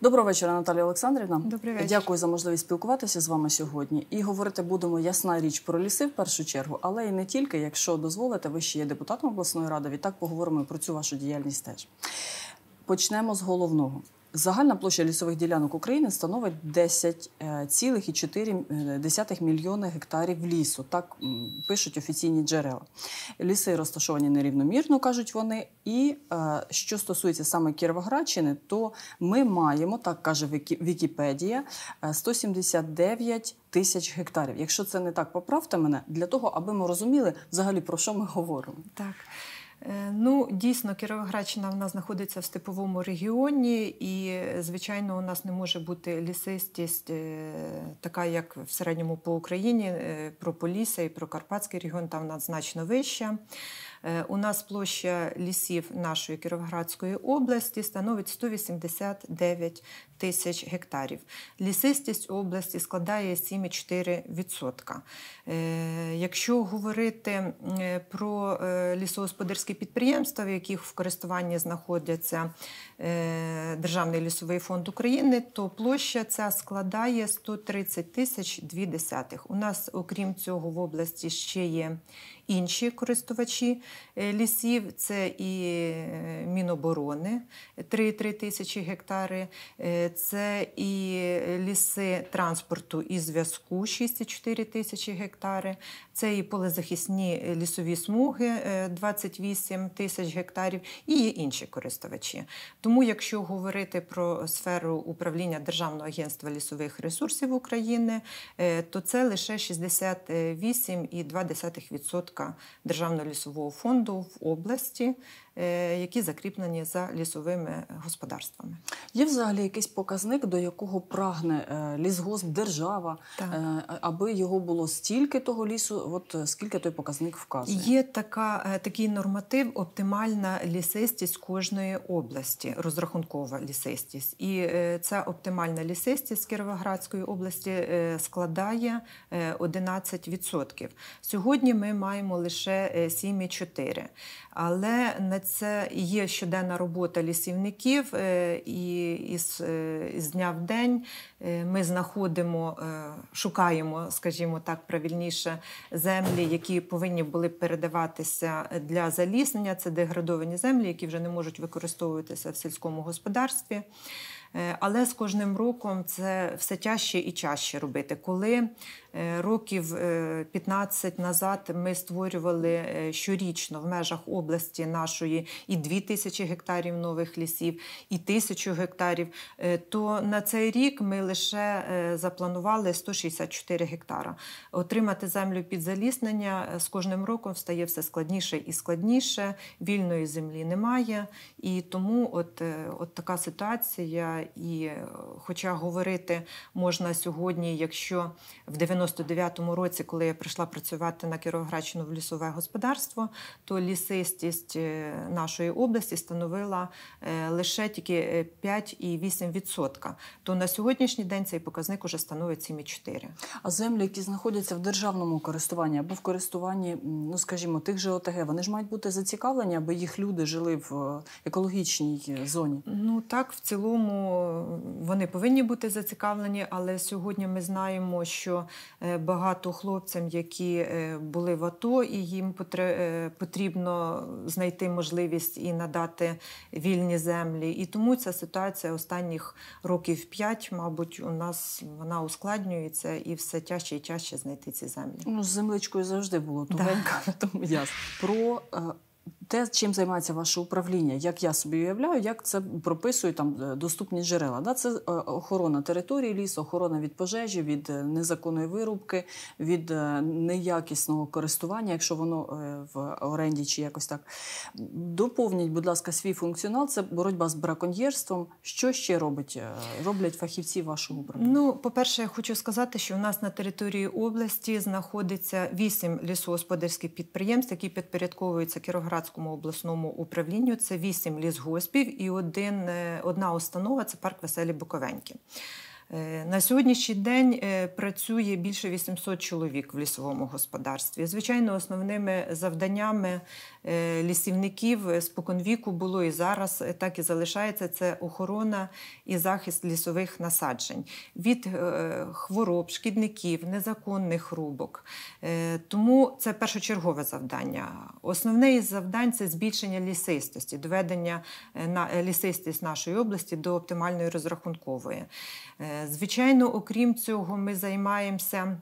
Доброго вечора, Наталія Олександрівна. Добрий вечір. Дякую за можливість спілкуватися з вами сьогодні. І говорити будемо ясна річ про ліси в першу чергу, але і не тільки, якщо дозволите, ви ще є депутатом обласної ради. Відтак поговоримо про цю вашу діяльність теж. Почнемо з головного. Загальна площа лісових ділянок України становить 10,4 е, е, мільйони гектарів лісу. Так пишуть офіційні джерела. Ліси розташовані нерівномірно, кажуть вони. І е, що стосується саме Кіровоградщини, то ми маємо, так каже Вікіпедія, 179 тисяч гектарів. Якщо це не так, поправте мене для того, аби ми розуміли взагалі про що ми говоримо. Так. Е, ну, дійсно, Кіровоградщина в нас знаходиться в степовому регіоні, і, звичайно, у нас не може бути лісистість, е, така як в середньому по Україні, е, про Полісся і про Карпатський регіон, там вона значно вища. У нас площа лісів нашої Кіровоградської області становить 189 тисяч гектарів. Лісистість області складає 7,4%. Е, якщо говорити про е, лісогосподарські підприємства, в яких в користуванні знаходяться е, Державний лісовий фонд України, то площа ця складає 130 тисяч дві десятих. У нас, окрім цього, в області ще є інші користувачі лісів. Це і Міноборони 3,3 тисячі гектари. Це і ліси транспорту і зв'язку 6,4 тисячі гектари, це і полезахисні лісові смуги 28 е, тисяч гектарів, і є інші користувачі. Тому, якщо говорити про сферу управління Державного агентства лісових ресурсів України, е, то це лише 68,2% Державного лісового фонду в області. Е, які закріплені за лісовими господарствами. Є взагалі якийсь показник, до якого прагне е, лісгосп держава, так. Е, аби його було стільки того лісу, от скільки той показник вказує? Є така, такий норматив, оптимальна лісистість кожної області, розрахункова лісистість. І ця оптимальна лісистість Кіровоградської області складає 11%. Сьогодні ми маємо лише 7,4%. Але на це є щоденна робота лісівників, е, і із, е, із дня в день е, ми знаходимо, шукаємо, скажімо так, правильніше землі, які повинні були передаватися для заліснення. Це деградовані землі, які вже не можуть використовуватися в сільському господарстві. Е, але з кожним роком це все тяжче і чаще робити. Коли е, років 15 е, назад ми створювали щорічно в межах області нашої і 2 тисячі гектарів нових лісів, і тисячу гектарів, то на цей рік ми лише запланували 164 гектара. Отримати землю під заліснення з кожним роком стає все складніше і складніше. Вільної землі немає, і тому от, от така ситуація. І е, хоча говорити можна сьогодні, якщо в 99-му році, коли я прийшла працювати на Кіровоградщину в лісове господарство, то лісистість е, нашої області становила е, лише тільки 5,8%. То на сьогоднішній день цей показник уже становить 7,4%. А землі, які знаходяться в державному користуванні або в користуванні, ну скажімо, тих же ОТГ, вони ж мають бути зацікавлені, аби їх люди жили в екологічній зоні. Ну так в цілому. Е, вони повинні бути зацікавлені. Але сьогодні ми знаємо, що е, багато хлопцям, які е, були в АТО, і їм потрібно знайти можливість і надати вільні землі. І тому ця ситуація останніх років п'ять, мабуть, у нас вона ускладнюється і все тяжче і тяжче знайти ці землі. Ну з землечкою завжди було тугенько, тому ясно. про те, чим займається ваше управління, як я собі уявляю, як це прописують там е, доступні джерела. Да? Це е, охорона території лісу, охорона від пожежі, від е, незаконної вирубки, від неякісного користування, якщо воно в оренді чи якось так. Доповніть, будь ласка, свій функціонал. Це боротьба з браконьєрством. Що ще робить? Роблять фахівці вашого управління? Ну, по-перше, я хочу сказати, що у нас на території області знаходиться вісім лісогосподарських підприємств, які підпорядковуються Кіроградському Полтавському обласному управлінню. Це вісім лісгоспів і один е, одна установа це парк Веселі Буковеньки. Е, на сьогоднішній день е, працює більше 800 чоловік в лісовому господарстві. Звичайно, основними завданнями е, лісівників споконвіку було і зараз так і залишається це охорона і захист лісових насаджень від хвороб, шкідників, незаконних рубок. Тому це першочергове завдання. Основне із завдань це збільшення лісистості, доведення лісистість нашої області до оптимальної розрахункової. Звичайно, окрім цього, ми займаємося.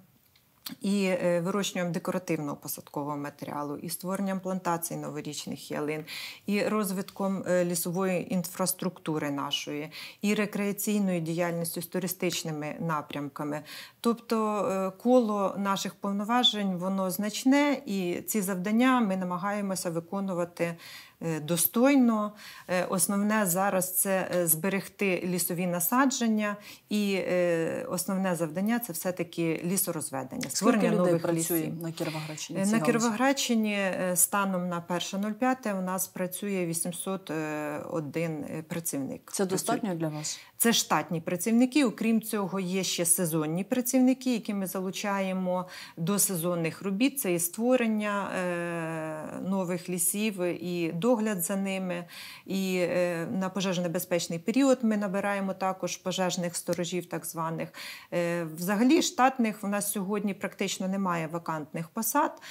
І е, вирощуванням декоративного посадкового матеріалу, і створенням плантацій новорічних ялин, і розвитком е, лісової інфраструктури нашої, і рекреаційною діяльністю з туристичними напрямками. Тобто е, коло наших повноважень воно значне, і ці завдання ми намагаємося виконувати Е, достойно. Е, основне зараз це е, зберегти лісові насадження, і основне завдання це все-таки лісорозведення. Створення людей нових працює лісів. на Кіровоградщині? На Кіровоградщині станом на 1.05 у нас працює 801 працівник. Це достатньо для вас? Це штатні працівники. Окрім цього, є ще сезонні працівники, які ми залучаємо до сезонних робіт. Це і створення е, нових лісів, і догляд за ними. І е, на пожежно-небезпечний період ми набираємо також пожежних сторожів, так званих. Е, взагалі, штатних в нас сьогодні практично немає вакантних посад,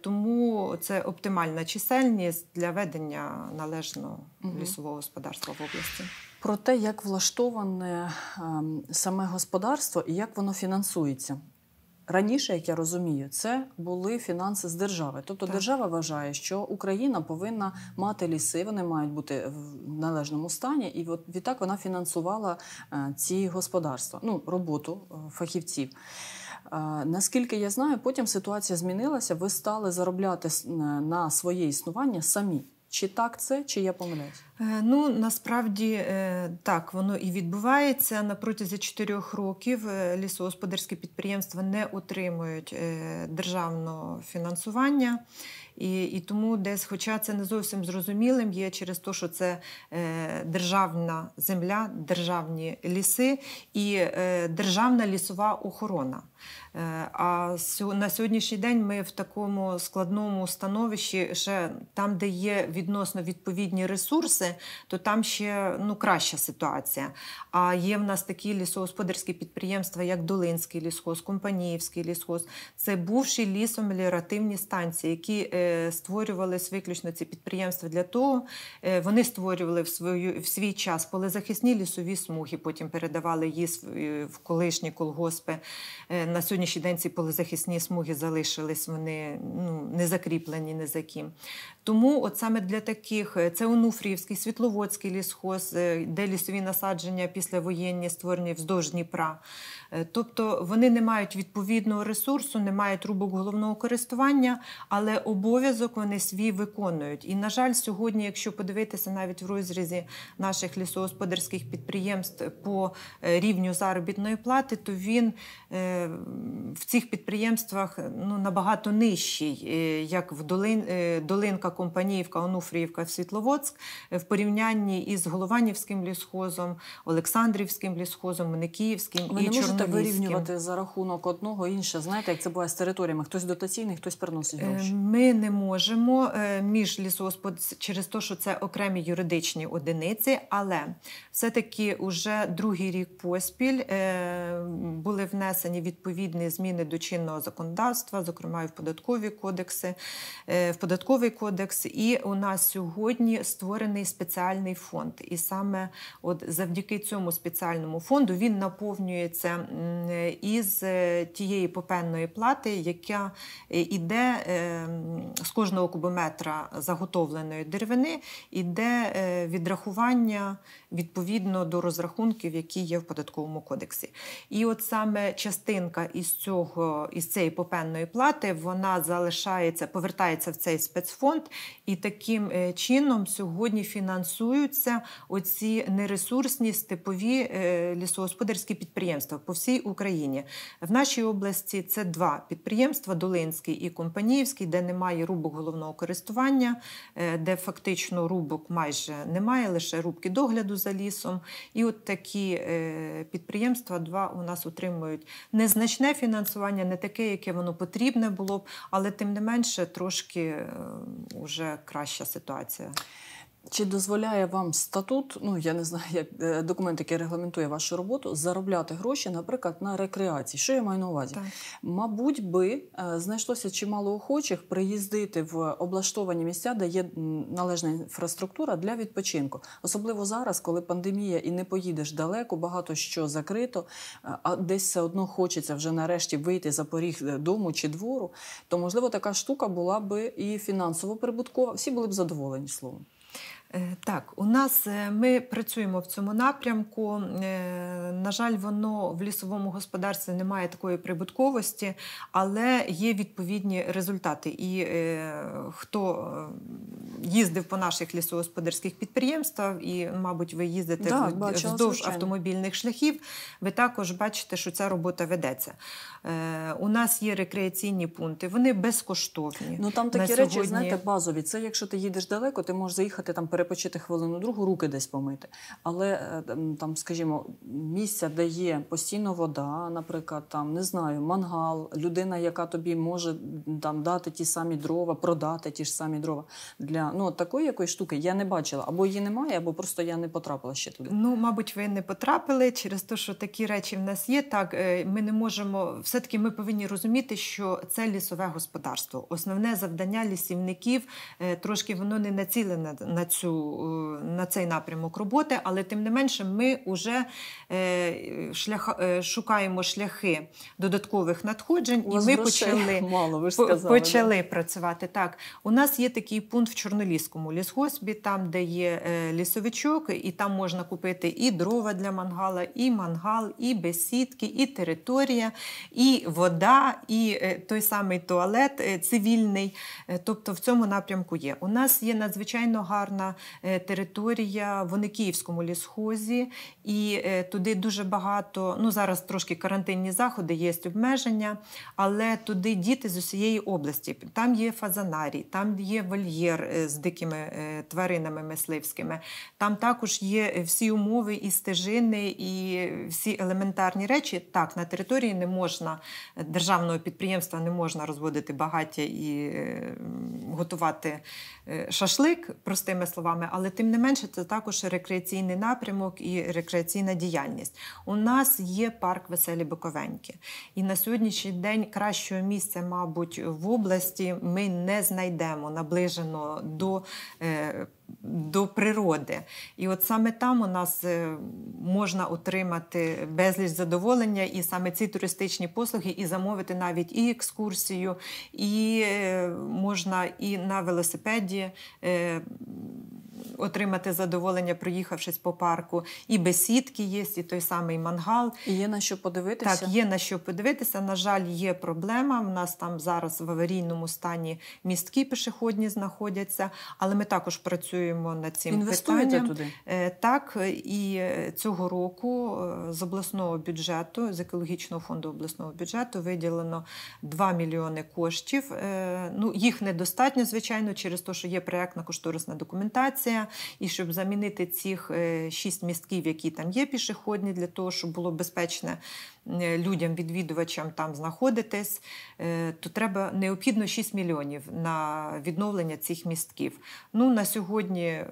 тому це оптимальна чисельність для ведення належного лісового господарства в області про те, як влаштоване ем, саме господарство і як воно фінансується. Раніше, як я розумію, це були фінанси з держави. Тобто так. держава вважає, що Україна повинна мати ліси, вони мають бути в належному стані, і от відтак вона фінансувала е, ці господарства, ну роботу е, фахівців. Е, наскільки я знаю, потім ситуація змінилася. Ви стали заробляти на своє існування самі. Чи так це, чи я помиляюсь? Е, ну насправді е, так воно і відбувається. На протязі чотирьох років е, лісогосподарські підприємства не отримують державного фінансування. І і тому десь, хоча це не зовсім зрозумілим, є через те, що це державна земля, державні ліси і державна лісова охорона. А на сьогоднішній день ми в такому складному становищі, ще там, де є відносно відповідні ресурси, то там ще ну краща ситуація. А є в нас такі лісогосподарські підприємства, як Долинський лісхоз, Компаніївський лісхоз. Це бувші лісомеліоративні станції, які е, виключно ці підприємства для того, е, вони створювали в свою в свій час полезахисні лісові смуги. Потім передавали її в колишні колгоспи е, на сьогодні сьогоднішній день ці полезахисні смуги залишились, вони ну, не закріплені не за ким. Тому, от саме для таких е, це Онуфріївський, Світловодський лісхоз, е, де лісові насадження післявоєнні створені вздовж Дніпра. Е, тобто вони не мають відповідного ресурсу, не мають рубок головного користування, але обов'язок вони свій виконують. І, на жаль, сьогодні, якщо подивитися навіть в розрізі наших лісогосподарських підприємств по рівню заробітної плати, то він в цих підприємствах ну набагато нижчий, як в долин, долинка. Компаніївка, Онуфріївка, Світловодськ е, в порівнянні із Голованівським лісхозом, Олександрівським лісхозом, Меникіївським Ви і не можете вирівнювати за рахунок одного інше. Знаєте, як це буває з територіями? Хтось дотаційний, хтось приносить е, гроші. Ми не можемо е, між лісогоспод через те, що це окремі юридичні одиниці, але все-таки уже другий рік поспіль були внесені відповідні зміни до чинного законодавства, зокрема і в податкові кодекси, в податковий кодекс кодекс, і у нас сьогодні створений спеціальний фонд. І саме от завдяки цьому спеціальному фонду він наповнюється із е, тієї попенної плати, яка йде е, е, з кожного кубометра заготовленої деревини, іде відрахування відповідно до розрахунків, які є в податковому кодексі. І от саме частинка із цього із цієї попенної плати вона залишається, повертається в цей спецфонд, і таким е, чином сьогодні фінансуються оці нересурсні степові е, лісогосподарські підприємства по всій Україні. В нашій області це два підприємства: Долинський і Компаніївський, де немає рубок головного користування, е, де фактично рубок майже немає, лише рубки догляду за лісом. І от такі підприємства два у нас отримують незначне фінансування, не таке, яке воно потрібне було б, але тим не менше трошки вже краща ситуація? Чи дозволяє вам статут? Ну я не знаю, як е, документ, який регламентує вашу роботу, заробляти гроші, наприклад, на рекреації. Що я маю на увазі? Так. Мабуть, би е, знайшлося чимало охочих приїздити в облаштовані місця, де є належна інфраструктура для відпочинку, особливо зараз, коли пандемія і не поїдеш далеко, багато що закрито, е, а десь все одно хочеться вже нарешті вийти за поріг дому чи двору. То можливо така штука була би і фінансово прибуткова. Всі були б задоволені словом. Е, так, у нас е, ми працюємо в цьому напрямку. Е, на жаль, воно в лісовому господарстві не має такої прибутковості, але є відповідні результати. І хто їздив по наших лісогосподарських підприємствах, і, мабуть, ви їздите да, бачу, вздовж звичайно. автомобільних шляхів, ви також бачите, що ця робота ведеться. У нас є рекреаційні пункти, вони безкоштовні. Ну там такі речі, сьогодні... знаєте, базові. Це якщо ти їдеш далеко, ти можеш заїхати там перебувати перепочити хвилину другу, руки десь помити. Але е, там, скажімо, місця, де є постійно вода, наприклад, там не знаю, мангал, людина, яка тобі може там дати ті самі дрова, продати ті ж самі дрова. Для ну такої якоїсь штуки я не бачила, або її немає, або просто я не потрапила ще туди. Ну, мабуть, ви не потрапили через те, що такі речі в нас є. Так е, ми не можемо все-таки ми повинні розуміти, що це лісове господарство. Основне завдання лісівників е, трошки воно не націлене на цю. Е, на цей напрямок роботи, але тим не менше, ми вже шлях, е, шукаємо шляхи додаткових надходжень, і ми почали мало, ви ж сказали, почали так. працювати. Так, у нас є такий пункт в Чорноліському лісгоспі, там де є е, лісовичок, і там можна купити і дрова для мангала, і мангал, і бесідки, і територія, і вода, і той самий туалет цивільний. Тобто в цьому напрямку є. У нас є надзвичайно гарна Е, територія в Оникіївському лісхозі, і е, туди дуже багато. Ну зараз трошки карантинні заходи, є обмеження, але туди діти з усієї області. Там є фазанарій, там є вольєр е, з дикими тваринами мисливськими. Там також є всі умови і стежини, і всі елементарні речі. Так, на території не можна державного підприємства не можна розводити багаття і готувати шашлик, простими словами словами, але тим не менше, це також рекреаційний напрямок і рекреаційна діяльність. У нас є парк Веселі Буковеньки. І на сьогоднішній день кращого місця, мабуть, в області ми не знайдемо наближено до. Е, до природи. І от саме там у нас е, можна отримати безліч задоволення, і саме ці туристичні послуги, і замовити навіть і екскурсію, і е, можна і на велосипеді отримати задоволення, проїхавшись по парку. І бесідки є, і той самий мангал. І є на що подивитися. Так, є на що подивитися. На жаль, є проблема. У нас там зараз в аварійному стані містки пішохідні знаходяться, але ми також працюємо над цим Інвестуєте питанням. туди? Е, так, і е, цього року е, з обласного бюджету, з екологічного фонду обласного бюджету виділено 2 мільйони коштів. Ну, Їх недостатньо, звичайно, через те, що є проєктна кошторисна документація станція, і щоб замінити цих е, шість містків, які там є пішохідні, для того, щоб було безпечно е, людям, відвідувачам там знаходитись, е, то треба необхідно 6 мільйонів на відновлення цих містків. Ну на сьогодні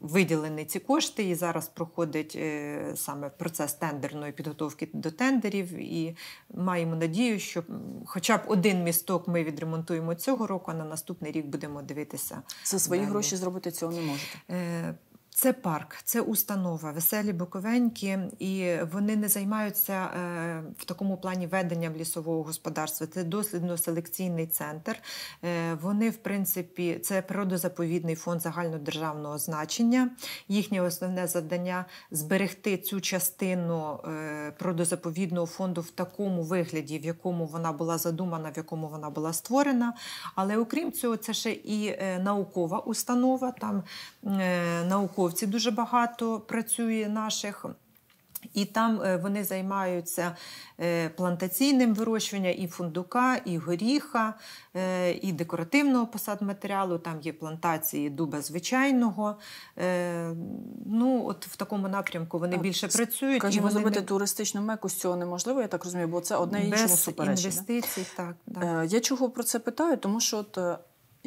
виділені ці кошти, і зараз проходить е, саме процес тендерної підготовки до тендерів. І маємо надію, що хоча б один місток ми відремонтуємо цього року, а на наступний рік будемо дивитися. За свої далі. гроші зробити цього не можете. Е, це парк, це установа, веселі Буковеньки, і вони не займаються е, в такому плані веденням лісового господарства. Це дослідно-селекційний центр. Е, вони, в принципі, це природозаповідний фонд загальнодержавного значення. Їхнє основне завдання зберегти цю частину е, природозаповідного фонду в такому вигляді, в якому вона була задумана, в якому вона була створена. Але окрім цього, це ще і наукова установа, там наукова. Азовці дуже багато працює наших. І там е, вони займаються е, плантаційним вирощуванням і фундука, і горіха, е, і декоративного посад матеріалу. Там є плантації дуба звичайного. Ну, от В такому напрямку вони більше працюють. Кажемо, зробити не... туристичну меку з цього неможливо, я так розумію, бо це одне і іншому суперечка. інвестицій, так. так. Я чого про це питаю, тому що от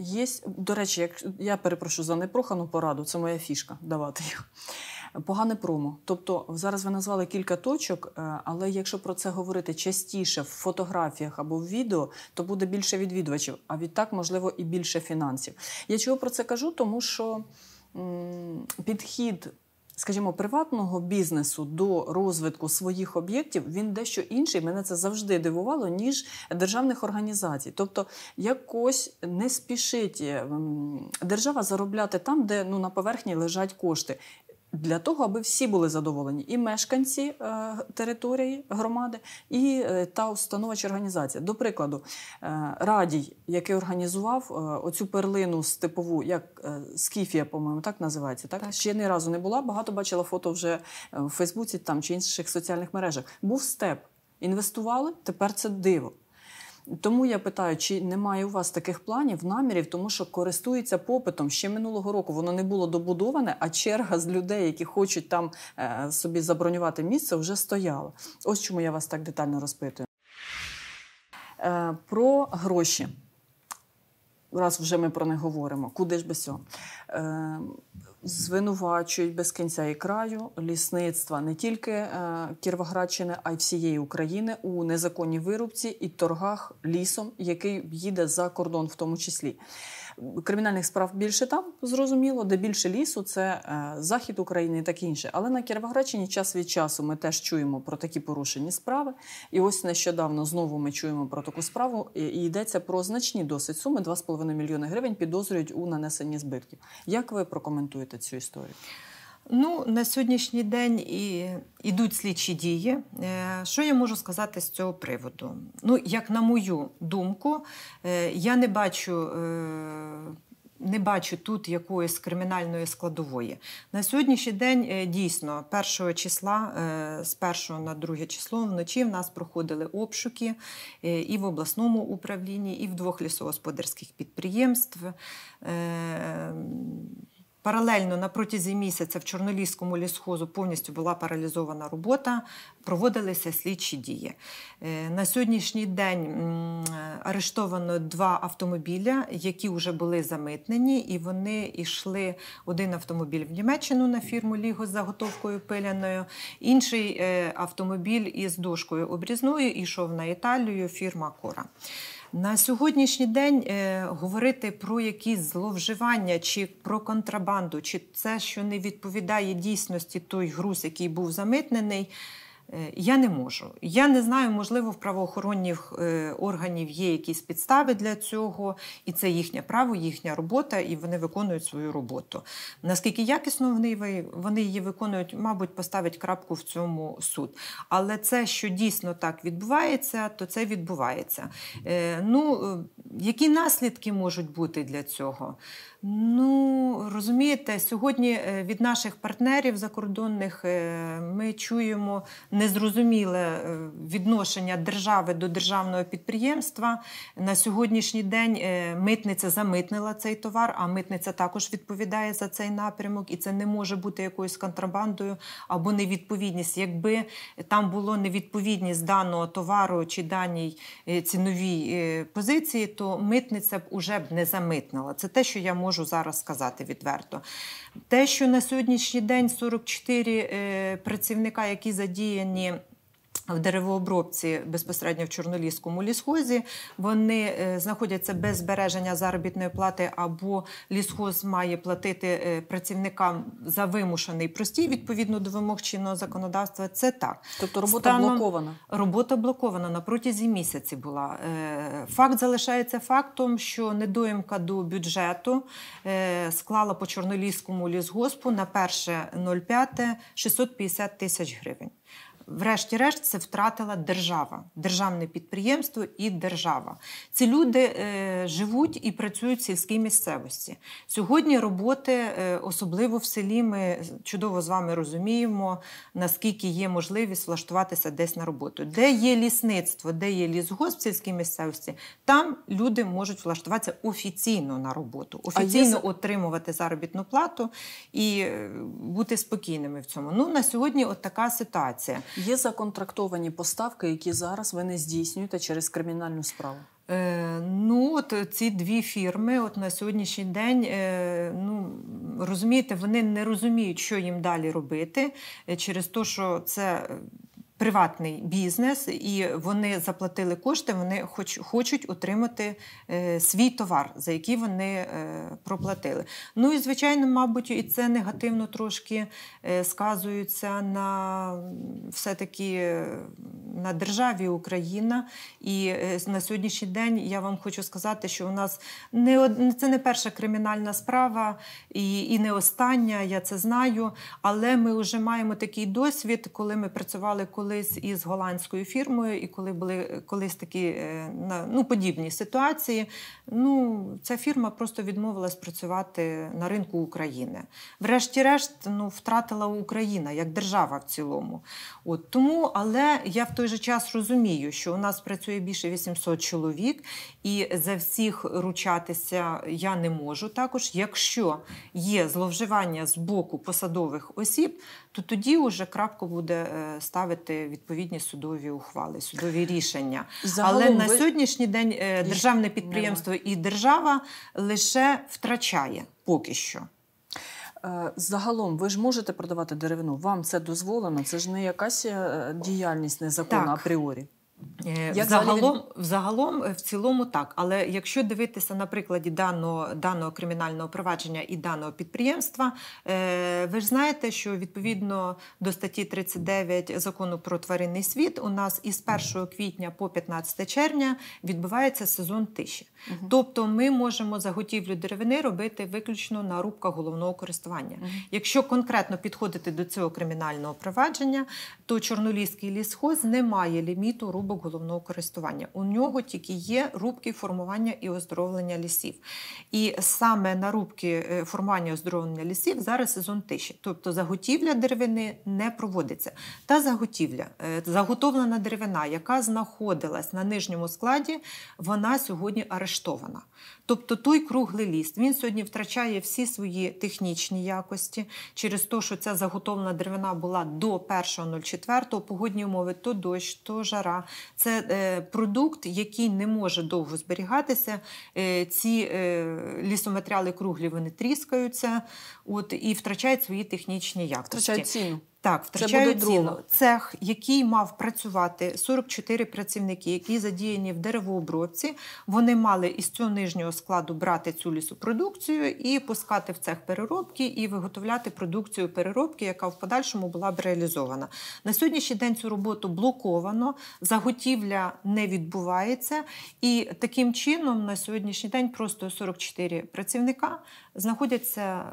Є, до речі, як я перепрошую за непрохану пораду, це моя фішка давати їх. Погане промо. Тобто, зараз ви назвали кілька точок, е, але якщо про це говорити частіше в фотографіях або в відео, то буде більше відвідувачів, а відтак, можливо, і більше фінансів. Я чого про це кажу? Тому що м- підхід скажімо, приватного бізнесу до розвитку своїх об'єктів він дещо інший. Мене це завжди дивувало, ніж державних організацій. Тобто, якось не спішить ем, держава заробляти там, де ну на поверхні лежать кошти. Для того, аби всі були задоволені, і мешканці е, території громади, і е, та установа чи організація. До прикладу, е, радій, який організував е, оцю перлину степову, як е, Скіфія, по-моєму, так називається. Так? так ще ні разу не була. Багато бачила фото вже е, в Фейсбуці там чи інших соціальних мережах. Був степ, інвестували. Тепер це диво. Тому я питаю, чи немає у вас таких планів, намірів, тому що користується попитом ще минулого року. Воно не було добудоване, а черга з людей, які хочуть там е, собі забронювати місце, вже стояла. Ось чому я вас так детально розпитую. Е, про гроші. Раз вже ми про них говоримо, куди ж без цього. Е, звинувачують без кінця і краю лісництва не тільки е, Кіровоградщини, а й всієї України у незаконній вирубці і торгах лісом, який їде за кордон, в тому числі. Кримінальних справ більше там зрозуміло, де більше лісу, це е, захід України і таке інше. Але на Кіровоградщині час від часу ми теж чуємо про такі порушені справи. І ось нещодавно знову ми чуємо про таку справу. І йдеться про значні досить суми 2,5 мільйони гривень підозрюють у нанесенні збитків. Як ви прокоментуєте цю історію? Ну, на сьогоднішній день і йдуть слідчі дії. Е, що я можу сказати з цього приводу? Ну, як на мою думку, е, я не бачу. Е, не бачу тут якоїсь кримінальної складової. На сьогоднішній день дійсно, 1 числа, з 1 на 2 число вночі в нас проходили обшуки і в обласному управлінні, і в двох лісогосподарських підприємств. Паралельно на протязі місяця в Чорноліському лісхозу повністю була паралізована робота, проводилися слідчі дії. Е, на сьогоднішній день арештовано два автомобіля, які вже були замитнені, і вони йшли один автомобіль в Німеччину на фірму Ліго з заготовкою пиляною, інший е, автомобіль із дошкою обрізною йшов на Італію фірма Кора. На сьогоднішній день е, говорити про якісь зловживання чи про контрабанду, чи це, що не відповідає дійсності той груз, який був замитнений. Е, я не можу. Я не знаю, можливо, в правоохоронних е, органів є якісь підстави для цього, і це їхнє право, їхня робота, і вони виконують свою роботу. Наскільки якісно вони вони її виконують, мабуть, поставить крапку в цьому суд. Але це, що дійсно так відбувається, то це відбувається. Е, ну, які наслідки можуть бути для цього? Ну розумієте, сьогодні від наших партнерів закордонних ми чуємо незрозуміле е, відношення держави до державного підприємства. На сьогоднішній день е, митниця замитнила цей товар, а митниця також відповідає за цей напрямок, і це не може бути якоюсь контрабандою або невідповідність. Якби там було невідповідність даного товару чи даній е, ціновій позиції, то митниця б уже б не замитнила. Це те, що я можу зараз сказати відверто. Те, що на сьогоднішній день 44 е, працівника, які задіяні в деревообробці безпосередньо в Чорноліському лісхозі вони е, знаходяться без збереження заробітної плати, або лісхоз має платити е, працівникам за вимушений простій відповідно до вимог чинного законодавства. Це так. Тобто робота Станом, блокована. Робота блокована на протязі місяці була. Е, факт залишається фактом, що недоїмка до бюджету склала по Чорноліському лісгоспу на перше 1.05 650 тисяч гривень врешті-решт, це втратила держава, державне підприємство і держава. Ці люди е, живуть і працюють в сільській місцевості. Сьогодні роботи, е, особливо в селі, ми чудово з вами розуміємо, наскільки є можливість влаштуватися десь на роботу. Де є лісництво, де є лісгосп в сільській місцевості, там люди можуть влаштуватися офіційно на роботу, офіційно є... отримувати заробітну плату і е, бути спокійними в цьому. Ну на сьогодні, от така ситуація. Є законтрактовані поставки, які зараз ви не здійснюєте через кримінальну справу. Е, ну, от ці дві фірми, от на сьогоднішній день, е, ну розумієте, вони не розуміють, що їм далі робити, е, через те, що це е, приватний бізнес, і вони заплатили кошти. Вони хоч хочуть отримати е, свій товар, за який вони е, проплатили. Ну і звичайно, мабуть, і це негативно трошки е, сказується на все-таки на державі Україна. І на сьогоднішній день я вам хочу сказати, що у нас не це не перша кримінальна справа і, і не остання. Я це знаю, але ми вже маємо такий досвід, коли ми працювали коли колись із голландською фірмою, і коли були колись такі е, ну, подібні ситуації, ну ця фірма просто відмовилась працювати на ринку України. Врешті-решт, ну втратила Україна як держава в цілому. От тому, але я в той же час розумію, що у нас працює більше 800 чоловік, і за всіх ручатися я не можу. Також якщо є зловживання з боку посадових осіб то тоді уже крапку буде е, ставити відповідні судові ухвали, судові рішення. Загалом Але ви... на сьогоднішній день е, державне підприємство і держава лише втрачає поки що. Е, загалом, ви ж можете продавати деревину? Вам це дозволено? Це ж не якась діяльність незаконна апріорі. Е, Як Загалом, взагалом, е, в цілому так. Але якщо дивитися на прикладі даного даного кримінального провадження і даного підприємства, е, ви ж знаєте, що відповідно до статті 39 закону про тваринний світ у нас із 1 квітня по 15 червня відбувається сезон тиші. Угу. Тобто ми можемо заготівлю деревини робити виключно на рубках головного користування. Угу. Якщо конкретно підходити до цього кримінального провадження, то Чорноліський лісхоз не має ліміту рубок головного користування. У нього тільки є рубки формування і оздоровлення лісів. І саме на рубки е, формування і оздоровлення лісів зараз сезон тиші. Тобто заготівля деревини не проводиться. Та заготівля, е, заготовлена деревина, яка знаходилась на нижньому складі, вона сьогодні арештована арештована. Тобто той круглий ліст він сьогодні втрачає всі свої технічні якості через те, що ця заготовлена деревина була до 1.04, погодні умови то дощ, то жара. Це е, продукт, який не може довго зберігатися. Е, ці е, лісоматеріали круглі вони тріскаються от, і втрачають свої технічні якості. Втрачають ціну. Так, втрачають ціну. Цех, який мав працювати 44 працівники, які задіяні в деревообробці, вони мали із цього нижнього складу брати цю лісопродукцію і пускати в цех переробки і виготовляти продукцію переробки, яка в подальшому була б реалізована. На сьогоднішній день цю роботу блоковано, заготівля не відбувається, і таким чином на сьогоднішній день просто 44 працівника знаходяться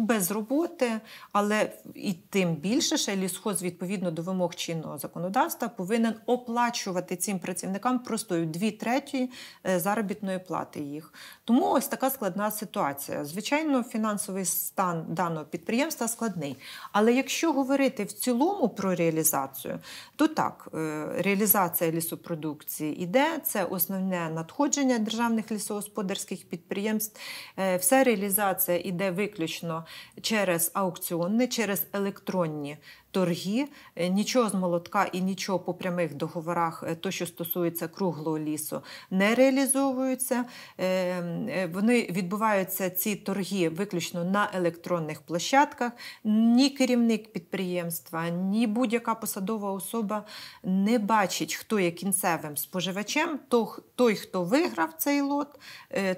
без роботи, але і тим більше ще лісхоз відповідно до вимог чинного законодавства повинен оплачувати цим працівникам простою дві треті е, заробітної плати їх. Тому ось така складна ситуація. Звичайно, фінансовий стан даного підприємства складний. Але якщо говорити в цілому про реалізацію, то так, е, реалізація лісопродукції іде, це основне надходження державних лісогосподарських підприємств. Е, вся реалізація іде виключно через аукціон, через електронні двосторонні торги. Е, нічого з молотка і нічого по прямих договорах, е, то що стосується круглого лісу, не реалізовуються. Е, вони відбуваються ці торги виключно на електронних площадках. Ні керівник підприємства, ні будь-яка посадова особа не бачить, хто є кінцевим споживачем. Той, хто виграв цей лот,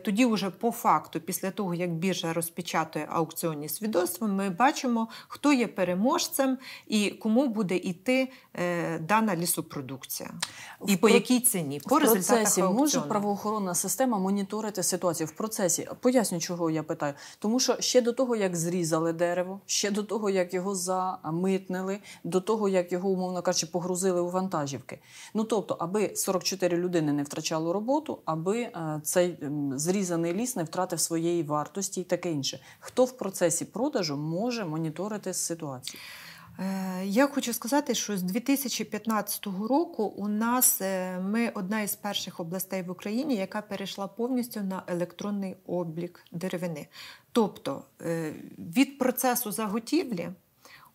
тоді вже по факту, після того, як біржа розпечатує аукціонні свідоцтва, ми бачимо, хто є переможцем і кому буде йти е, дана лісопродукція, і в по якій ціні по в процесі може правоохоронна система моніторити ситуацію в процесі. Поясню, чого я питаю, тому що ще до того, як зрізали дерево, ще до того, як його замитнили, до того як його умовно кажучи, погрузили у вантажівки. Ну тобто, аби 44 людини не втрачало роботу, аби е, цей е, зрізаний ліс не втратив своєї вартості і таке інше. Хто в процесі продажу може моніторити ситуацію? Е, я хочу сказати, що з 2015 року у нас е, ми одна із перших областей в Україні, яка перейшла повністю на електронний облік деревини. Тобто е, від процесу заготівлі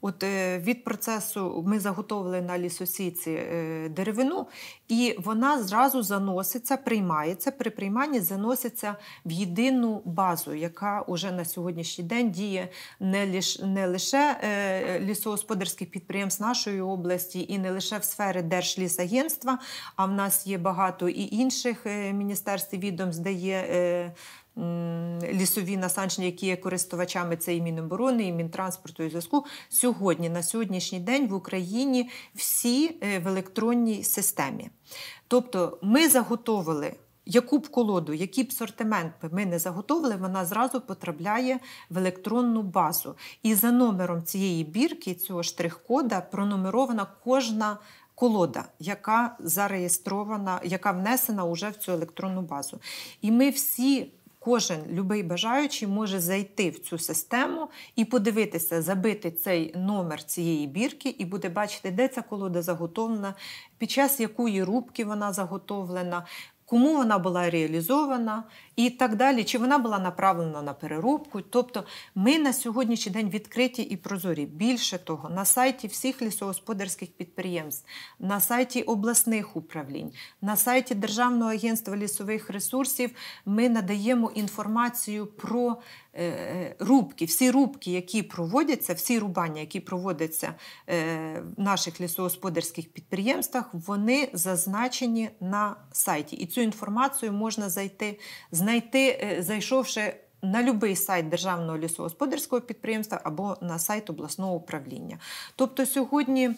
От е, від процесу ми заготовили на лісосіці е, деревину, і вона зразу заноситься, приймається. При прийманні заноситься в єдину базу, яка вже на сьогоднішній день діє не ліш не лише е, лісогосподарських підприємств нашої області, і не лише в сфері Держлісагентства, а в нас є багато і інших міністерств і відомств, де є лісові насадження, які є користувачами це і Міноборони, і Мінтранспорту і зв'язку. Сьогодні, на сьогоднішній день в Україні всі е, в електронній системі. Тобто ми заготовили. Яку б колоду, який б сортимент ми не заготовили, вона зразу потрапляє в електронну базу. І за номером цієї бірки, цього штрих-кода, пронумерована кожна колода, яка зареєстрована, яка внесена уже в цю електронну базу. І ми всі Кожен любий бажаючий може зайти в цю систему і подивитися, забити цей номер цієї бірки, і буде бачити, де ця колода заготовлена, під час якої рубки вона заготовлена, кому вона була реалізована і так далі, чи вона була направлена на переробку. Тобто ми на сьогоднішній день відкриті і прозорі. Більше того, на сайті всіх лісогосподарських підприємств, на сайті обласних управлінь, на сайті Державного агентства лісових ресурсів ми надаємо інформацію про е, е, рубки, всі рубки, які проводяться, всі рубання, які проводяться е, в наших лісогосподарських підприємствах, вони зазначені на сайті. І цю інформацію можна зайти, знайти, е, зайшовши. На будь-який сайт державного лісогосподарського підприємства або на сайт обласного управління. Тобто сьогодні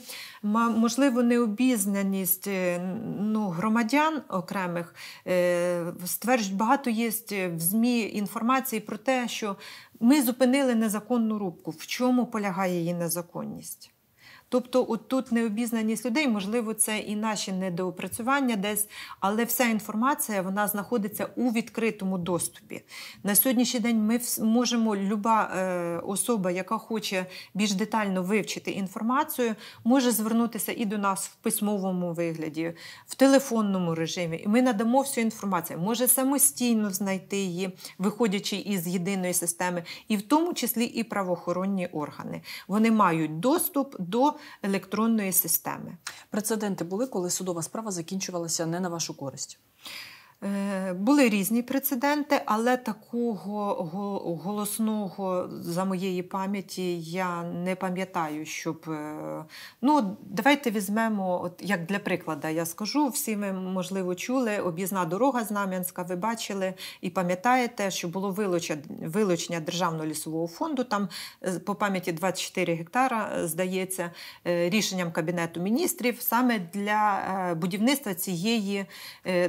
можливо необізнаність е, ну, громадян окремих е, стверджують, багато є в ЗМІ інформації про те, що ми зупинили незаконну рубку. В чому полягає її незаконність? Тобто, от тут необізнаність людей, можливо, це і наші недоопрацювання десь, але вся інформація вона знаходиться у відкритому доступі. На сьогоднішній день ми можемо люба е, особа, яка хоче більш детально вивчити інформацію, може звернутися і до нас в письмовому вигляді, в телефонному режимі. І ми надамо всю інформацію. Може самостійно знайти її, виходячи із єдиної системи, і в тому числі і правоохоронні органи. Вони мають доступ до електронної системи. Прецеденти були, коли судова справа закінчувалася не на вашу користь. Е, були різні прецеденти, але такого голосного за моєї пам'яті я не пам'ятаю, щоб е, ну давайте візьмемо, от як для прикладу, я скажу. Всі ми можливо чули об'їзна дорога Знам'янська. Ви бачили і пам'ятаєте, що було вилучення вилучення державного лісового фонду. Там е, по пам'яті 24 гектара здається рішенням кабінету міністрів саме для будівництва цієї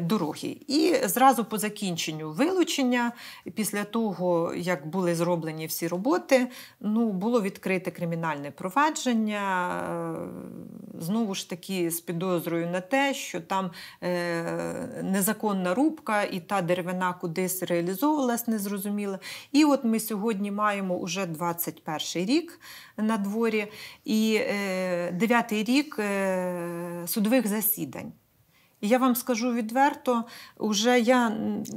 дороги. І зразу по закінченню вилучення, після того, як були зроблені всі роботи, ну, було відкрите кримінальне провадження, е, знову ж таки, з підозрою на те, що там е, незаконна рубка і та деревина кудись реалізовувалась, незрозуміло. І от ми сьогодні маємо уже 21 рік на дворі і 9 е, рік судових засідань я вам скажу відверто, уже я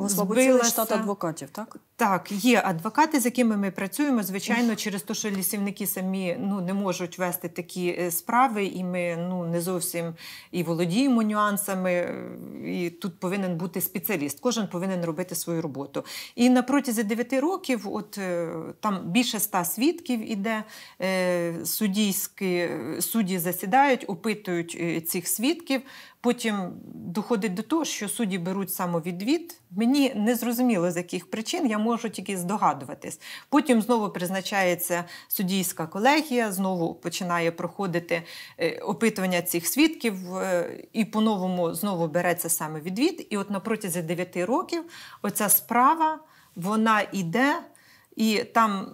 збилася... адвокатів, так? Так, є адвокати, з якими ми працюємо. Звичайно, через те, що лісівники самі ну не можуть вести такі е, справи, і ми ну не зовсім і володіємо нюансами. І тут повинен бути спеціаліст. Кожен повинен робити свою роботу. І на протязі 9 років, от е, там більше ста свідків іде е, суддійські судді засідають, опитують цих свідків. Потім доходить до того, що судді беруть самовідвід. Мені не зрозуміло з яких причин я можу можу тільки здогадуватись. Потім знову призначається суддійська колегія, знову починає проходити е, опитування цих свідків, е, і по-новому знову береться саме відвід. І от на протязі 9 років оця справа вона йде і там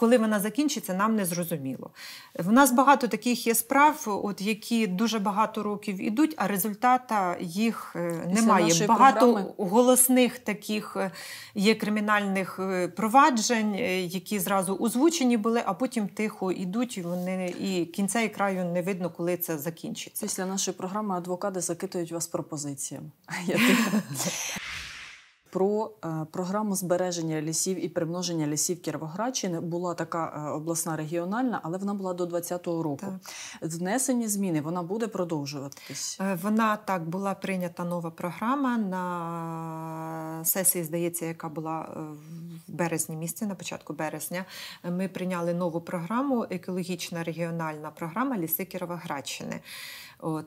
коли вона закінчиться, нам не зрозуміло. В нас багато таких є справ, от які дуже багато років ідуть, а результата їх е, немає. Багато програми. голосних таких е, є кримінальних е, проваджень, які зразу озвучені були, а потім тихо ідуть, і вони і кінця і краю не видно, коли це закінчиться. Після нашої програми адвокати закитують вас пропозиціями. про е, програму збереження лісів і примноження лісів Кіровоградщини. Була така е, обласна регіональна, але вона була до 2020 року. Так. Внесені зміни вона буде продовжуватись. Е, вона так була прийнята нова програма на сесії, здається, яка була е, в березні місяці, на початку березня, ми прийняли нову програму екологічна регіональна програма Ліси Кіровоградщини.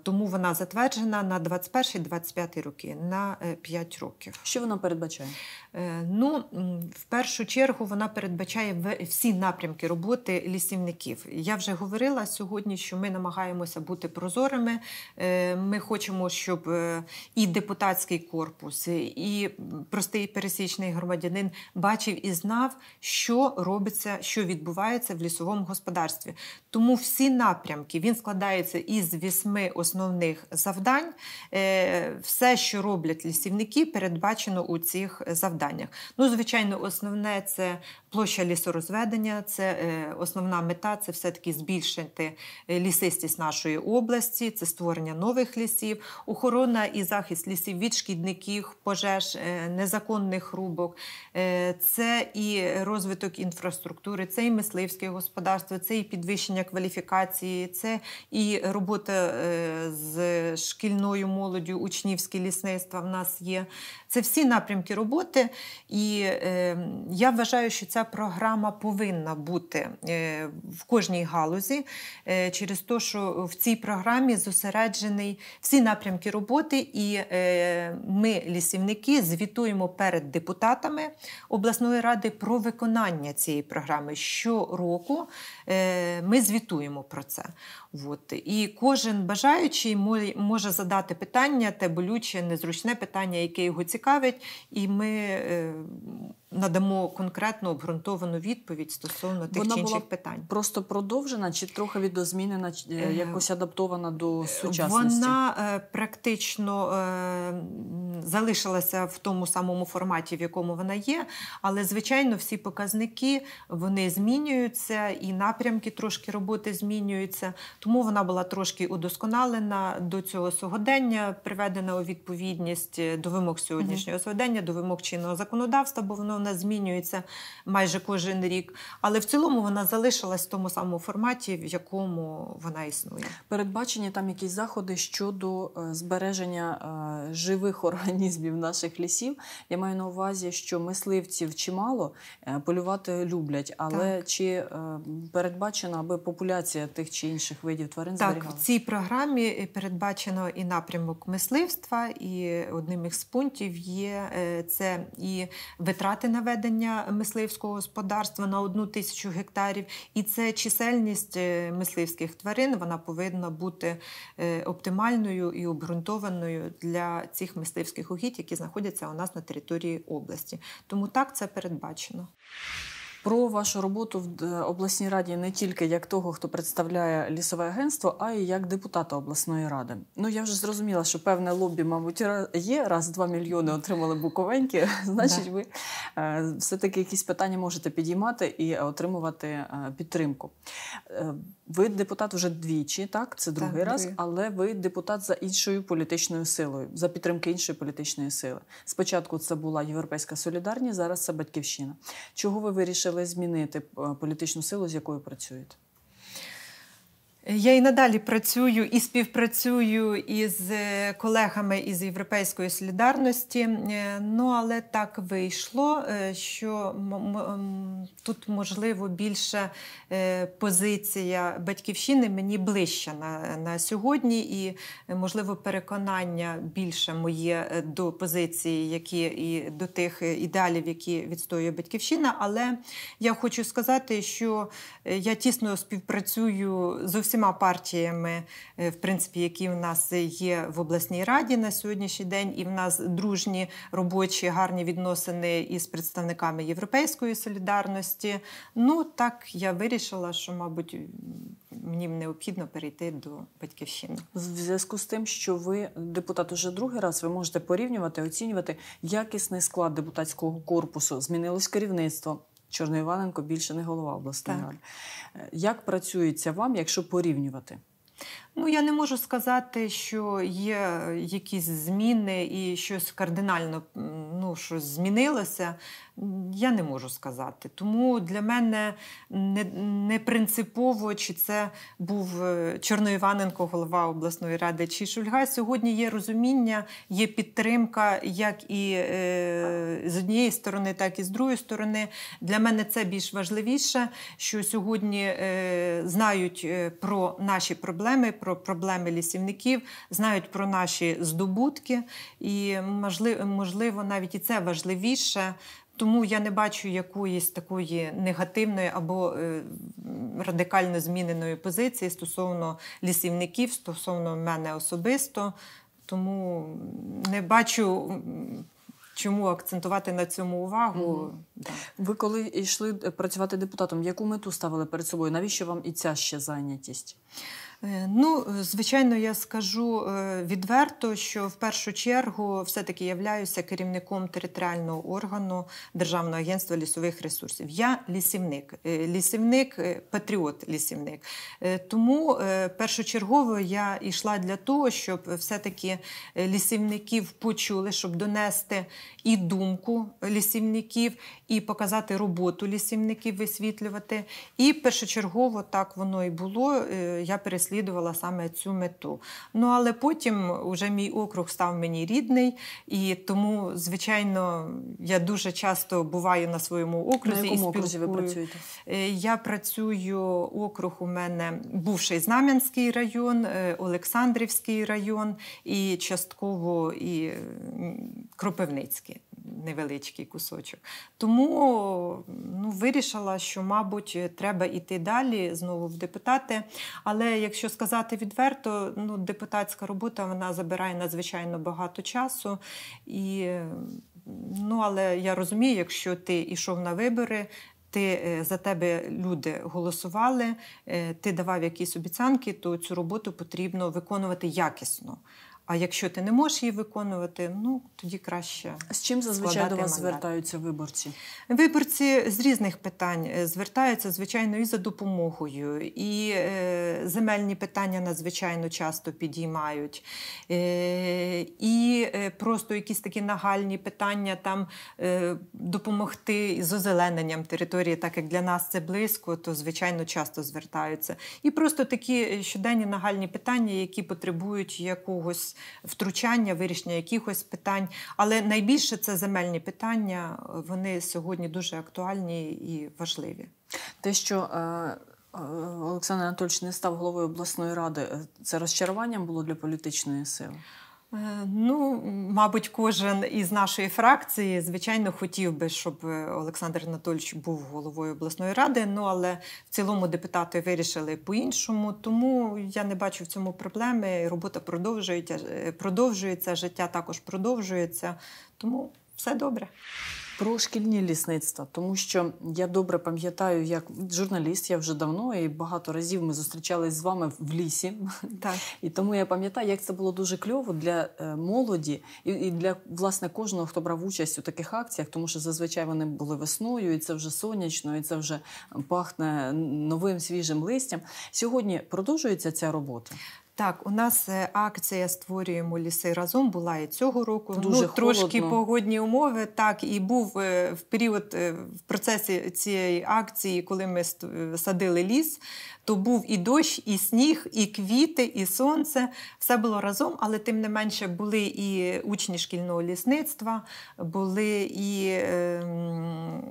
Тому вона затверджена на 21-25 роки, на 5 е, років. Що вона передбачає? Е, ну, в першу чергу вона передбачає всі напрямки роботи лісівників. Я вже говорила сьогодні, що ми намагаємося бути прозорими. Ми хочемо, щоб і депутатський корпус, і простий пересічний громадянин бачив і знав, що робиться, що відбувається в лісовому господарстві. Тому всі напрямки він складається із вісьми основних завдань. Е, все, що роблять лісівники, передбачено у цих завданнях. Ну, звичайно, основне це площа лісорозведення, це е, основна мета це все-таки збільшити е, лісистість нашої області, це створення нових лісів, охорона і захист лісів від шкідників, пожеж, незаконних рубок, е, це і розвиток інфраструктури, це і мисливське господарство, це і підвищення кваліфікації, це і робота е, з шкільною молоддю, учнівські лісництва в нас є. Це всі напрямки роботи. І е, я вважаю, що ця програма повинна бути в кожній галузі через те, що в цій програмі зосереджений всі напрямки роботи, і ми, лісівники, звітуємо звітуємо перед депутатами обласної ради про виконання цієї програми. Щороку е, ми звітуємо про це. От. І кожен бажаючий може задати питання, те болюче, незручне питання, яке його цікавить, і ми е, надамо конкретну обґрунтовану відповідь стосовно тих Вона чи інших була питань. Просто продовжена чи трохи відозмінена, е, е, якось адаптована до е, сучасності? Вона практично залишилася в тому самому форматі, в якому вона є, але звичайно всі показники вони змінюються, і напрямки трошки роботи змінюються. Тому вона була трошки удосконалена до цього сьогодення, приведена у відповідність до вимог сьогоднішнього сьогодення, до вимог чинного законодавства, бо воно вона змінюється майже кожен рік. Але в цілому вона залишилась в тому самому форматі, в якому вона існує. Передбачені там якісь заходи щодо е, збереження е, живих організмів наших лісів. Я маю на увазі, що мисливців чимало е, полювати люблять, але так. чи передбачена аби популяція тих чи інших видів тварин зберігалася? Так, в цій програмі передбачено і напрямок мисливства, і одним із пунктів є це і витрати наведення мисливського господарства на одну тисячу гектарів, і це чисельність е, мисливських тварин вона повинна бути е, оптимальною і обґрунтованою для цих мисливських угідь, які знаходяться у нас на території області. Тому так це передбачено. Про вашу роботу в е, обласній раді не тільки як того, хто представляє лісове агентство, а й як депутата обласної ради. Ну я вже зрозуміла, що певне лобі, мабуть, є раз два мільйони отримали буковеньки. Значить, ви е, все таки якісь питання можете підіймати і отримувати е, підтримку. Ви депутат вже двічі, так це другий так, раз, але ви депутат за іншою політичною силою, за підтримки іншої політичної сили. Спочатку це була Європейська Солідарність, зараз це батьківщина. Чого ви вирішили змінити е, політичну силу, з якою працюєте? Я і надалі працюю і співпрацюю із е, колегами із Європейської солідарності. Е, ну але так вийшло, е, що тут можливо більше позиція батьківщини мені ближча на на сьогодні, і можливо переконання більше моє до позиції, які і до тих ідеалів, які відстоює батьківщина. Але я хочу сказати, що я тісно співпрацюю з усіма усіма партіями, е, в принципі, які в нас є в обласній раді на сьогоднішній день, і в нас дружні робочі гарні відносини із представниками європейської солідарності. Ну так я вирішила, що мабуть мені необхідно перейти до батьківщини. В зв'язку з тим, що ви депутат уже другий раз, ви можете порівнювати, оцінювати якісний склад депутатського корпусу, змінилось керівництво. Чорний Іваненко більше не голова обласної ради. Е, як працюється вам, якщо порівнювати? Ну я не можу сказати, що є якісь зміни і щось кардинально ну, щось змінилося. Я не можу сказати. Тому для мене не не принципово, чи це був е, Чорно Іваненко, голова обласної ради, чи Шульга. Сьогодні є розуміння, є підтримка, як і е, з однієї сторони, так і з другої сторони. Для мене це більш важливіше, що сьогодні е, знають е, про наші проблеми про проблеми лісівників, знають про наші здобутки, і можливо, можливо, навіть і це важливіше. Тому я не бачу якоїсь такої негативної або е, радикально зміненої позиції стосовно лісівників, стосовно мене особисто. Тому не бачу. Чому акцентувати на цьому увагу? Mm-hmm. Ви коли йшли е, працювати депутатом, яку мету ставили перед собою? Навіщо вам і ця ще зайнятість? Е, ну, е, звичайно, я скажу е, відверто, що в першу чергу все-таки являюся керівником територіального органу Державного агентства лісових ресурсів. Я лісівник, лісівник, патріот, лісівник. Тому першочергово я йшла для того, щоб все-таки лісівників почули, щоб донести і думку лісівників, і показати роботу лісівників, висвітлювати. І першочергово так воно і було. Я переслідувала переслідувала саме цю мету. Ну але потім вже мій округ став мені рідний, і тому, звичайно, я дуже часто буваю на своєму окрузі. На якому і окрузі ви працюєте? Е, я працюю округ. У мене бувший Знам'янський район, е, Олександрівський район і частково і Кропивницький невеличкий кусочок. Тому ну, вирішила, що, мабуть, треба йти далі знову в депутати. Але якщо сказати відверто, ну, депутатська робота вона забирає надзвичайно багато часу. І, ну, Але я розумію, якщо ти йшов на вибори. Ти е, за тебе люди голосували, е, ти давав якісь обіцянки, то цю роботу потрібно виконувати якісно. А якщо ти не можеш її виконувати, ну тоді краще з чим зазвичай до вас мандат. звертаються виборці? Виборці з різних питань е, звертаються звичайно і за допомогою, і е, земельні питання надзвичайно часто підіймають, е, і е, просто якісь такі нагальні питання там е, допомогти з озелененням території, так як для нас це близько, то звичайно часто звертаються. І просто такі е, щоденні нагальні питання, які потребують якогось якогось втручання, вирішення якихось питань. Але найбільше це земельні питання, вони сьогодні дуже актуальні і важливі. Те, що е, е, Олександр Анатольович не став головою обласної ради, е, це розчаруванням було для політичної сили? Е, ну, мабуть, кожен із нашої фракції, звичайно, хотів би, щоб е, Олександр Анатольович був головою обласної ради. Ну але в цілому депутати вирішили по-іншому. Тому я не бачу в цьому проблеми. Робота продовжується, е, продовжується, життя також продовжується. Тому все добре. Про шкільні лісництва, тому що я добре пам'ятаю, як журналіст, я вже давно і багато разів ми зустрічались з вами в лісі. Так. І тому я пам'ятаю, як це було дуже кльово для е, молоді і для власне кожного, хто брав участь у таких акціях, тому що зазвичай вони були весною, і це вже сонячно, і це вже пахне новим свіжим листям. Сьогодні продовжується ця робота. Так, у нас е, акція створюємо ліси разом. Була і цього року. Ну, дуже ну, трошки погодні умови. Так і був е, в період е, в процесі цієї акції, коли ми садили ліс, то був і дощ, і сніг, і квіти, і сонце. Все було разом, але тим не менше були і учні шкільного лісництва, були і ем,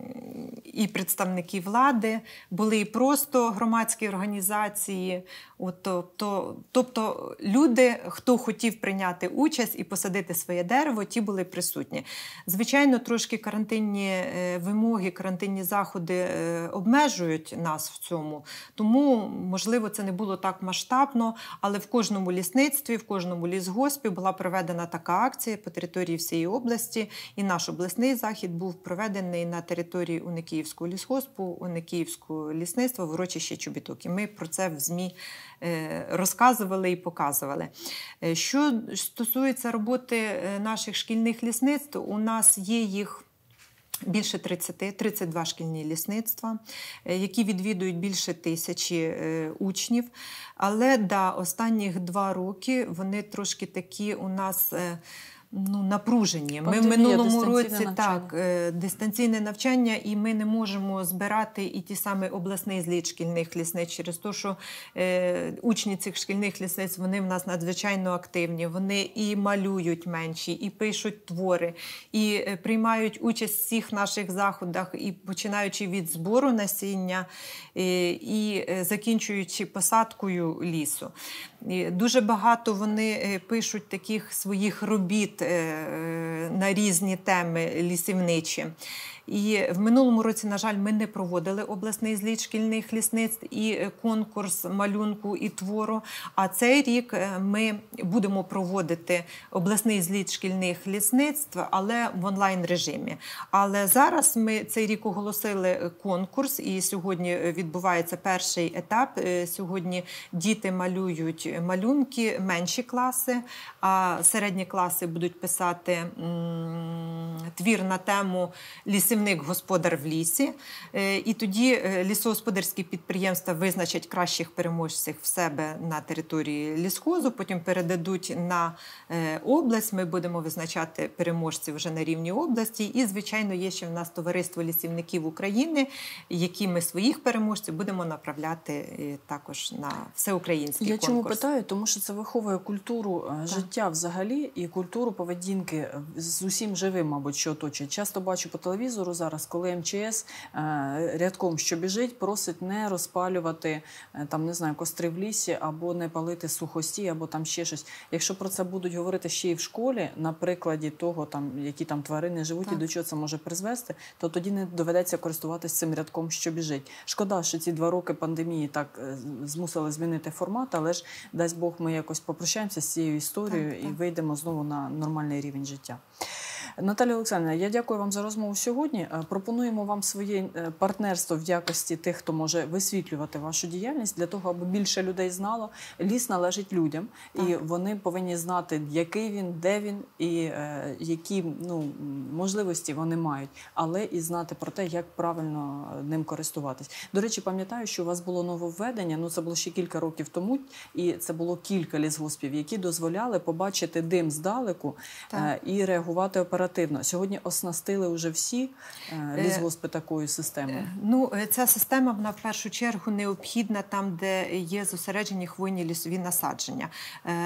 і представники влади, були і просто громадські організації. От, тобто, тобто люди, хто хотів прийняти участь і посадити своє дерево, ті були присутні. Звичайно, трошки карантинні е, вимоги, карантинні заходи е, обмежують нас в цьому. Тому можливо, це не було так масштабно, але в кожному лісництві, в кожному лісгоспі була проведена така акція по території всієї області. І наш обласний захід був проведений на території Уникіївського лісгоспу, Уникіївського лісництва, в урочищі Чобіток. І ми про це в ЗМІ е, розказували і показували. Е, що стосується роботи е, наших шкільних лісництв, у нас є їх. Більше 30, 32 шкільні лісництва, е, які відвідують більше тисячі е, учнів. Але да, останніх два роки вони трошки такі у нас е, ну, напружені. Ми в минулому році так е, дистанційне навчання, і ми не можемо збирати і ті саме обласний зліт шкільних лісниць через те, що е, учні цих шкільних лісниць вони в нас надзвичайно активні. Вони і малюють менші, і пишуть твори, і е, приймають участь в всіх наших заходах, і починаючи від збору насіння е, і е, закінчуючи посадкою лісу. Дуже багато вони пишуть таких своїх робіт. Е, е, на різні теми лісівничі. І в минулому році, на жаль, ми не проводили обласний зліт шкільних лісництв і конкурс малюнку і твору. А цей рік е, ми будемо проводити обласний зліт шкільних лісництв, але в онлайн режимі. Але зараз ми цей рік оголосили конкурс, і сьогодні відбувається перший етап. Сьогодні діти малюють малюнки, менші класи, а середні класи будуть писати твір на тему лісівник господар в лісі. Е, і тоді е, лісогосподарські підприємства визначать кращих переможців в себе на території лісхозу, потім передадуть на е, область. Ми будемо визначати переможців вже на рівні області. І, звичайно, є ще в нас товариство лісівників України, які ми своїх переможців будемо направляти також на всеукраїнський Я конкурс. Я чому питаю, тому що це виховує культуру так. життя життя взагалі і культуру поведінки е, з усім живим, мабуть, що оточує. Часто бачу по телевізору зараз, коли МЧС е, рядком, що біжить, просить не розпалювати е, там, не знаю, костри в лісі або не палити сухості, або там ще щось. Якщо про це будуть говорити ще й в школі, на прикладі того, там які там тварини живуть так. і до чого це може призвести, то тоді не доведеться користуватися цим рядком, що біжить. Шкода, що ці два роки пандемії так змусили змінити формат, але ж дасть Бог ми якось попрощаємося з цією історією і вийдемо знову на нормальний рівень життя. Наталя Олександровна, я дякую вам за розмову сьогодні. Е, пропонуємо вам своє е, партнерство в якості тих, хто може висвітлювати вашу діяльність для того, аби більше людей знало. Ліс належить людям, так. і вони повинні знати, який він, де він і е, які ну можливості вони мають, але і знати про те, як правильно ним користуватись. До речі, пам'ятаю, що у вас було нововведення. Ну це було ще кілька років тому, і це було кілька лісгоспів, які дозволяли побачити дим здалеку так. і реагувати оперативно оперативно. Сьогодні оснастили вже всі е, е, лісгоспи такою системою. Е, ну, ця система вона в першу чергу необхідна там, де є зосереджені хвойні лісові насадження.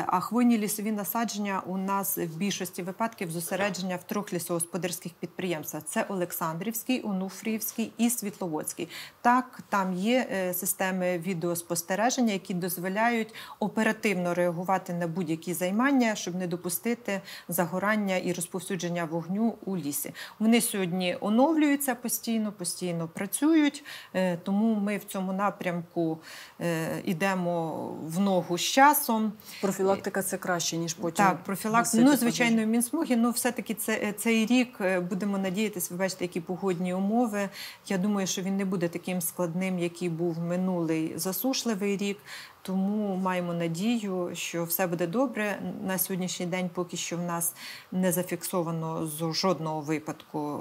А хвойні лісові насадження у нас в більшості випадків зосередження в трьох лісогосподарських підприємствах: це Олександрівський, Онуфріївський і Світловодський. Так, там є системи відеоспостереження, які дозволяють оперативно реагувати на будь-які займання, щоб не допустити загорання і розповсюдження вогню у лісі. Вони сьогодні оновлюються постійно, постійно працюють, е, тому ми в цьому напрямку е, йдемо в ногу з часом. Профілактика це краще ніж потім. Так, профілактика. Ну звичайно, мінсмуги. Ну, все таки, е, цей рік будемо надіятися. Ви бачите, які погодні умови. Я думаю, що він не буде таким складним, який був минулий засушливий рік. Тому маємо надію, що все буде добре. На сьогоднішній день поки що в нас не зафіксовано з жодного випадку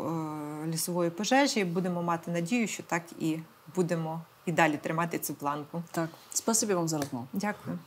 е, лісової пожежі. Будемо мати надію, що так і будемо і далі тримати цю планку. Так, спасибі вам за розмову. Дякую.